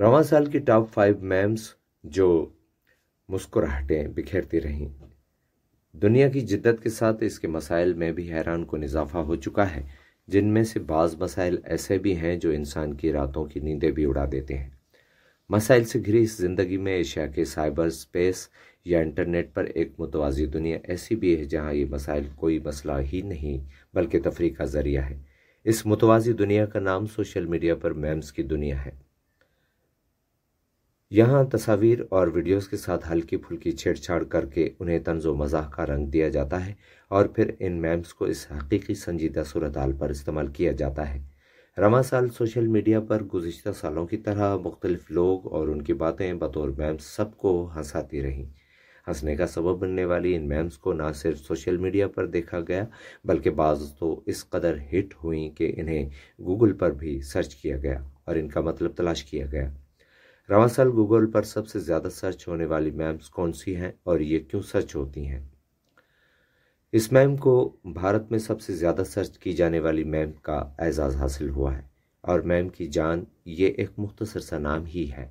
रवा साल की टॉप फाइव मैम्स जो मुस्कुराहटें बिखेरती रहीं दुनिया की जिद्दत के साथ इसके मसाइल में भी हैरान को इजाफा हो चुका है जिनमें से बाज़ मसाइल ऐसे भी हैं जो इंसान की रातों की नींदें भी उड़ा देते हैं मसाइल से घिरी इस ज़िंदगी में एशिया के साइबर स्पेस या इंटरनेट पर एक मुतवाज़ी दुनिया ऐसी भी है जहाँ ये मसाइल कोई मसला ही नहीं बल्कि तफरी का ज़रिया है इस मुतवाज़ी दुनिया का नाम सोशल मीडिया पर मैम्स की दुनिया है यहाँ तस्वीर और वीडियोस के साथ हल्की फुल्की छेड़छाड़ करके उन्हें व मजाक का रंग दिया जाता है और फिर इन मैम्स को इस हकीकी संजीदा सूरताल पर इस्तेमाल किया जाता है रमा साल सोशल मीडिया पर गुजशत सालों की तरह मुख्तलिफ लोग और उनकी बातें बतौर मैम्स सबको हंसाती रहीं हंसने का सबब बनने वाली इन मैम्स को ना सिर्फ सोशल मीडिया पर देखा गया बल्कि बाज़ तो इस कदर हिट हुई कि इन्हें गूगल पर भी सर्च किया गया और इनका मतलब तलाश किया गया साल गूगल पर सबसे ज़्यादा सर्च होने वाली मैम्स कौन सी हैं और ये क्यों सर्च होती हैं इस मैम को भारत में सबसे ज़्यादा सर्च की जाने वाली मैम का एजाज़ हासिल हुआ है और मैम की जान ये एक मुख्तसर सा नाम ही है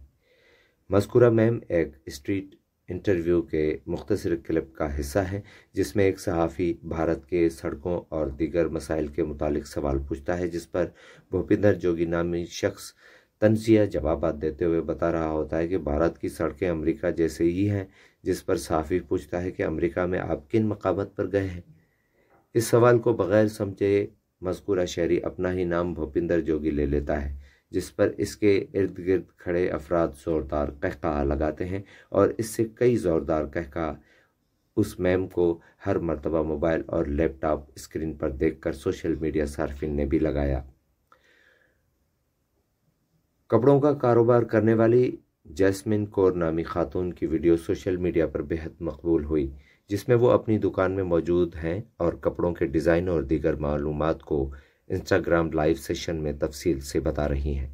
मस्कुरा मैम एक स्ट्रीट इंटरव्यू के मुख्तर क्लिप का हिस्सा है जिसमें एक सहाफ़ी भारत के सड़कों और दीगर मसाइल के मुतालिक सवाल पूछता है जिस पर भूपिंदर जोगी नामी शख्स तनजिया जवाब देते हुए बता रहा होता है कि भारत की सड़कें अमेरिका जैसे ही हैं जिस पर साफ़ी पूछता है कि अमेरिका में आप किन मकामत पर गए हैं इस सवाल को बग़ैर समझे मजकूरा शहरी अपना ही नाम भूपिंदर जोगी ले लेता है जिस पर इसके इर्द गिर्द खड़े अफराद ज़ोरदार कहका लगाते हैं और इससे कई ज़ोरदार कहका उस मैम को हर मरतबा मोबाइल और लैपटॉप स्क्रीन पर देखकर सोशल मीडिया सार्फिन ने भी लगाया कपड़ों का कारोबार करने वाली जैस्मिन कौर नामी खातून की वीडियो सोशल मीडिया पर बेहद मकबूल हुई जिसमें वो अपनी दुकान में मौजूद हैं और कपड़ों के डिज़ाइन और दीगर मालूम को इंस्टाग्राम लाइव सेशन में तफसील से बता रही हैं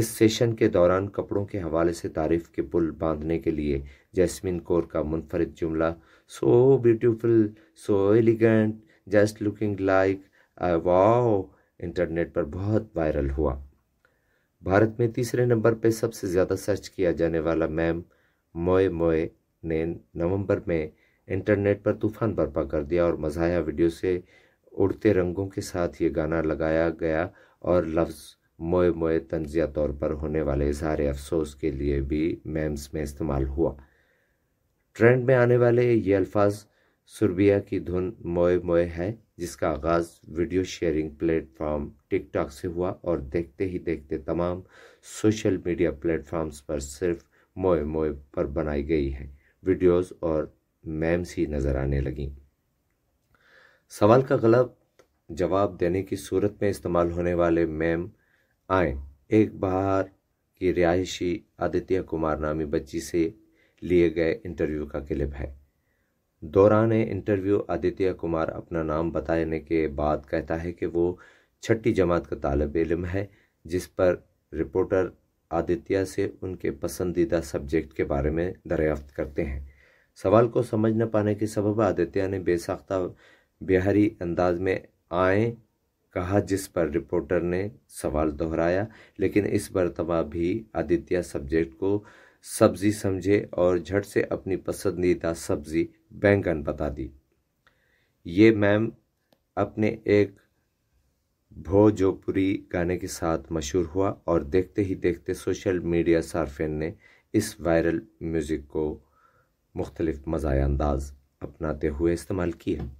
इस सेशन के दौरान कपड़ों के हवाले से तारीफ के पुल बांधने के लिए जैस्मिन कौर का मुनफरद जुमला so beautiful so elegant just looking like wow internet पर बहुत वायरल हुआ भारत में तीसरे नंबर पर सबसे ज़्यादा सर्च किया जाने वाला मैम मोए मोए ने नवंबर में इंटरनेट पर तूफान बर्पा कर दिया और मजाया वीडियो से उड़ते रंगों के साथ ये गाना लगाया गया और लफ्ज़ मोए मोए तंजिया तौर पर होने वाले इजहार अफसोस के लिए भी मैम्स में इस्तेमाल हुआ ट्रेंड में आने वाले ये अल्फाज सुरबिया की धुन मोए मोए है जिसका आगाज़ वीडियो शेयरिंग प्लेटफॉर्म टिकटॉक से हुआ और देखते ही देखते तमाम सोशल मीडिया प्लेटफॉर्म्स पर सिर्फ मोए मोए पर बनाई गई है वीडियोस और मैम्स ही नज़र आने लगीं सवाल का गलत जवाब देने की सूरत में इस्तेमाल होने वाले मैम आए एक बार की रिहायशी आदित्य कुमार नामी बच्ची से लिए गए इंटरव्यू का क्लिप है दौरान इंटरव्यू आदित्य कुमार अपना नाम बताने के बाद कहता है कि वो छठी जमात का तालब इलम है जिस पर रिपोर्टर आदित्य से उनके पसंदीदा सब्जेक्ट के बारे में दरियाफ्त करते हैं सवाल को समझ न पाने के सबब आदित्य ने बेसाख्ता बिहारी अंदाज में आए कहा जिस पर रिपोर्टर ने सवाल दोहराया लेकिन इस मरतबा भी आदित्य सब्जेक्ट को सब्जी समझे और झट से अपनी पसंदीदा सब्जी बैंगन बता दी ये मैम अपने एक भोजोपुरी गाने के साथ मशहूर हुआ और देखते ही देखते सोशल मीडिया सार्फिन ने इस वायरल म्यूज़िक को मुख्तलिफ मज़ाया अंदाज अपनाते हुए इस्तेमाल किया